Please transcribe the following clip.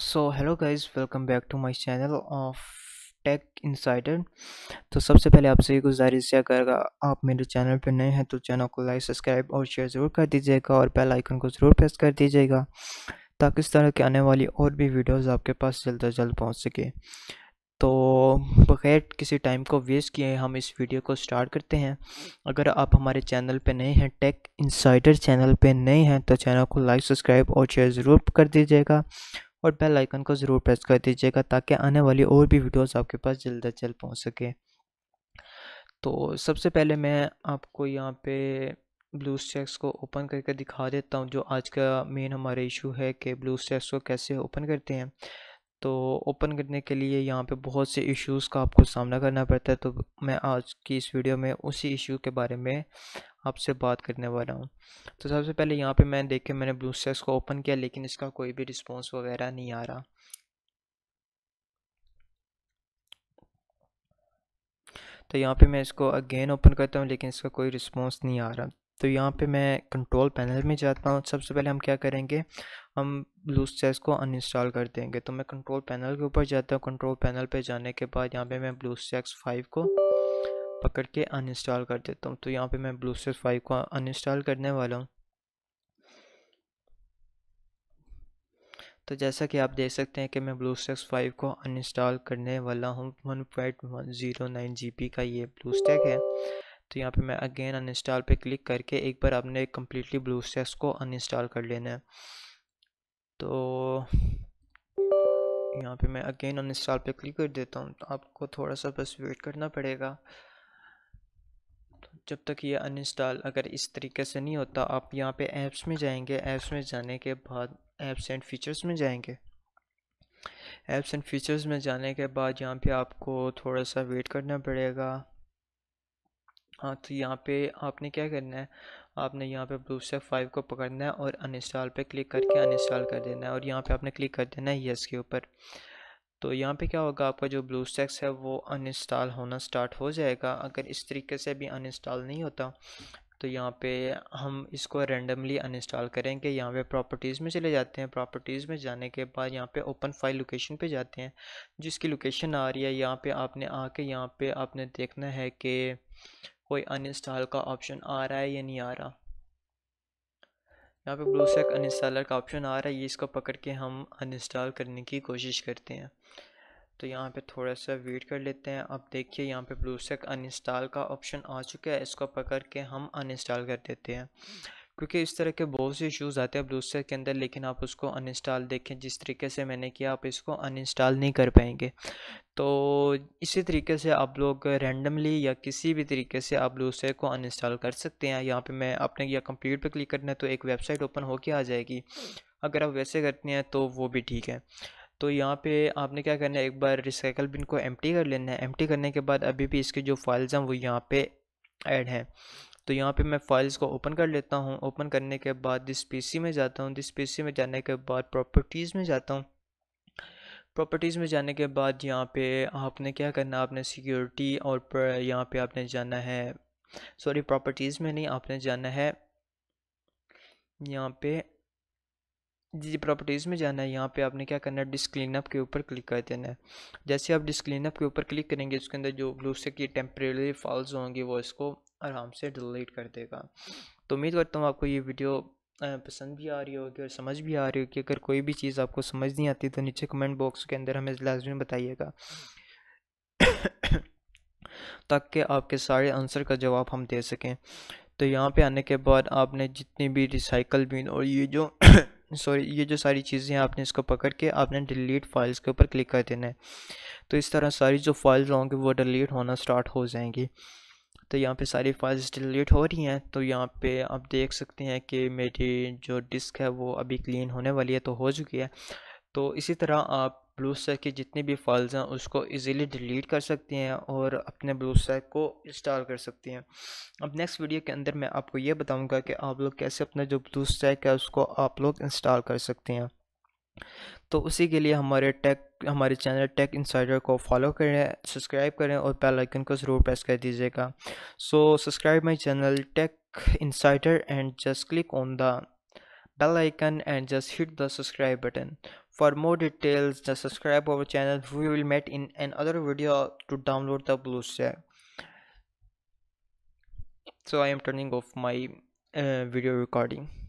so hello guys welcome back to my channel of Tech Insider तो सबसे पहले आपसे ये गुजारिश है अगर आप मेरे चैनल पर नए हैं तो चैनल को लाइक सब्सक्राइब और शेयर ज़रूर कर दीजिएगा और बेल आइकन को ज़रूर प्रेस कर दीजिएगा ताकि इस तरह की आने वाली और भी वीडियोज़ आपके पास जल्द अज जल्द पहुँच सके तो बग़ैर किसी टाइम को वेस्ट किए हम इस वीडियो को स्टार्ट करते हैं अगर आप हमारे चैनल पे नए हैं टेक इंसाइडर चैनल पे नए हैं तो चैनल को लाइक सब्सक्राइब और शेयर ज़रूर कर दीजिएगा और बेल आइकन को ज़रूर प्रेस कर दीजिएगा ताकि आने वाली और भी वीडियोस आपके पास जल्द अज जल्द पहुँच सके तो सबसे पहले मैं आपको यहाँ पे ब्लू स्टैक्स को ओपन करके दिखा देता हूँ जो आज का मेन हमारा इशू है कि ब्लू स्टैक्स को कैसे ओपन करते हैं तो ओपन करने के लिए यहाँ पे बहुत से इश्यूज़ का आपको सामना करना पड़ता है तो मैं आज की इस वीडियो में उसी इशू के बारे में आपसे बात करने वाला हूँ तो सबसे पहले यहाँ पे मैं देख के मैंने ब्लू स्टेक्स को ओपन किया लेकिन इसका कोई भी रिस्पॉन्स वगैरह नहीं आ रहा तो यहाँ पे मैं इसको अगेन ओपन करता हूँ लेकिन इसका कोई रिस्पॉन्स नहीं आ रहा तो यहाँ पे मैं कंट्रोल पैनल में जाता हूँ सबसे पहले हम क्या करेंगे हम ब्लू स्टेक्स को अनइंस्टॉल कर देंगे तो मैं कंट्रोल पैनल के ऊपर जाता हूँ कंट्रोल पैनल पे जाने के बाद यहाँ पे मैं ब्लू स्टैक्स फाइव को पकड़ के अनइंस्टॉल कर देता हूँ तो यहाँ पे मैं ब्लूस्टर फाइव को अनइंस्टॉल करने वाला हूँ तो जैसा कि आप देख सकते हैं कि मैं ब्लू स्टैक्स फाइव को अनइंस्टॉल करने वाला हूँ one point one zero nine G P का ये ब्लू स्टैक है तो यहाँ पे मैं अगेन अनइंस्टॉल पे क्लिक करके एक बार आपने कम्प्लीटली ब्लू स्टैक्स को अनइंस्टॉल कर लेना है तो यहाँ पे मैं अगेन अनइंस्टॉल पे क्लिक कर देता हूँ तो आपको थोड़ा सा बस वेट करना पड़ेगा जब तक ये अनइंस्टॉल अगर इस तरीके से नहीं होता आप यहाँ पे ऐप्स में जाएंगे ऐप्स में जाने के बाद ऐप्स एंड फीचर्स में जाएंगे ऐप्स एंड फीचर्स में जाने के बाद यहाँ पे आपको थोड़ा सा वेट करना पड़ेगा हाँ तो यहाँ पे आपने क्या करना है आपने यहाँ पे ब्लू स्टेप फाइव को पकड़ना है और अनइंस्टॉल पे क्लिक करके अनइंस्टॉल कर देना है और यहाँ पे आपने क्लिक कर देना है यस के ऊपर तो यहाँ पे क्या होगा आपका जो ब्लू स्टैक्स है वो अनइंस्टॉल होना स्टार्ट हो जाएगा अगर इस तरीके से भी अनइंस्टॉल नहीं होता तो यहाँ पे हम इसको रेंडमली अनइंस्टॉल करेंगे यहाँ पे प्रॉपर्टीज़ में चले जाते हैं प्रॉपर्टीज़ में जाने के बाद यहाँ पे ओपन फाइल लोकेशन पे जाते हैं जिसकी लोकेशन आ रही है यहाँ पे आपने आके यहाँ पे आपने देखना है कि कोई अनइंस्टॉल का ऑप्शन आ रहा है या नहीं आ रहा यहाँ पे ब्लू सेक अनस्टॉलर का ऑप्शन आ रहा है ये इसको पकड़ के हम अनस्टॉल करने की कोशिश करते हैं तो यहाँ पे थोड़ा सा वेट कर लेते हैं अब देखिए यहाँ पे सेक अनस्टॉल का ऑप्शन आ चुका है इसको पकड़ के हम अनस्टॉल कर देते हैं क्योंकि इस तरह के बहुत से इशूज़ आते हैं ब्लूस्टर के अंदर लेकिन आप उसको अनइंस्टॉल देखें जिस तरीके से मैंने किया आप इसको अनइंस्टॉल नहीं कर पाएंगे तो इसी तरीके से आप लोग रैंडमली या किसी भी तरीके से आप ब्लूस्टर को अनइंस्टॉल कर सकते हैं यहाँ पे मैं आपने या कंप्यूटर पे क्लिक करना है तो एक वेबसाइट ओपन होके आ जाएगी अगर आप वैसे करते हैं तो वो भी ठीक है तो यहाँ पे आपने क्या करना है एक बार रिसाइकल बिन को एम्प्टी कर लेना है एम्प्टी करने के बाद अभी भी इसके जो फाइल्स हैं वो यहाँ पे ऐड हैं तो यहाँ पे मैं फाइल्स को ओपन कर लेता हूँ ओपन करने के बाद दिस पीसी में जाता हूँ दिस पीसी में जाने के बाद प्रॉपर्टीज़ में जाता हूँ प्रॉपर्टीज़ में जाने के बाद यहाँ पे आपने क्या करना आपने सिक्योरिटी और यहाँ पे आपने जाना है सॉरी प्रॉपर्टीज़ में नहीं आपने जाना है यहाँ पे जी प्रॉपर्टीज़ में जाना है यहाँ पे आपने क्या करना है डिस्क्लीनअप के ऊपर क्लिक कर देना है जैसे आप डिस्क्लीनअप के ऊपर क्लिक करेंगे उसके अंदर जो ब्लू से की टेम्परेरी फॉल्स होंगी वो इसको आराम से डिलीट कर देगा तो उम्मीद करता हूँ आपको ये वीडियो पसंद भी आ रही होगी और समझ भी आ रही होगी अगर कोई भी चीज़ आपको समझ नहीं आती तो नीचे कमेंट बॉक्स के अंदर हमें लाजमी बताइएगा ताकि आपके सारे आंसर का जवाब हम दे सकें तो यहाँ पे आने के बाद आपने जितनी भी रिसाइकल बिन और ये जो सॉरी ये जो सारी चीज़ें आपने इसको पकड़ के आपने डिलीट फाइल्स के ऊपर क्लिक कर देना है तो इस तरह सारी जो फाइल्स होंगी वो डिलीट होना स्टार्ट हो जाएंगी तो यहाँ पे सारी फाइल्स डिलीट हो रही हैं तो यहाँ पे आप देख सकते हैं कि मेरी जो डिस्क है वो अभी क्लीन होने वाली है तो हो चुकी है तो इसी तरह आप ब्लू सेक की जितनी भी फाइल्स हैं उसको इजीली डिलीट कर सकते हैं और अपने ब्लू सेक को इंस्टॉल कर सकते हैं अब नेक्स्ट वीडियो के अंदर मैं आपको ये बताऊंगा कि आप लोग कैसे अपना जो ब्लू सेक है उसको आप लोग इंस्टॉल कर सकते हैं तो उसी के लिए हमारे टेक हमारे चैनल टेक इंसाइडर को फॉलो करें सब्सक्राइब करें और बेल आइकन को ज़रूर प्रेस कर दीजिएगा so subscribe my channel Tech Insider and just click on the bell icon and just hit the subscribe button for more details the subscribe our channel we will meet in another video to download the ब्लू से so I am turning off my video recording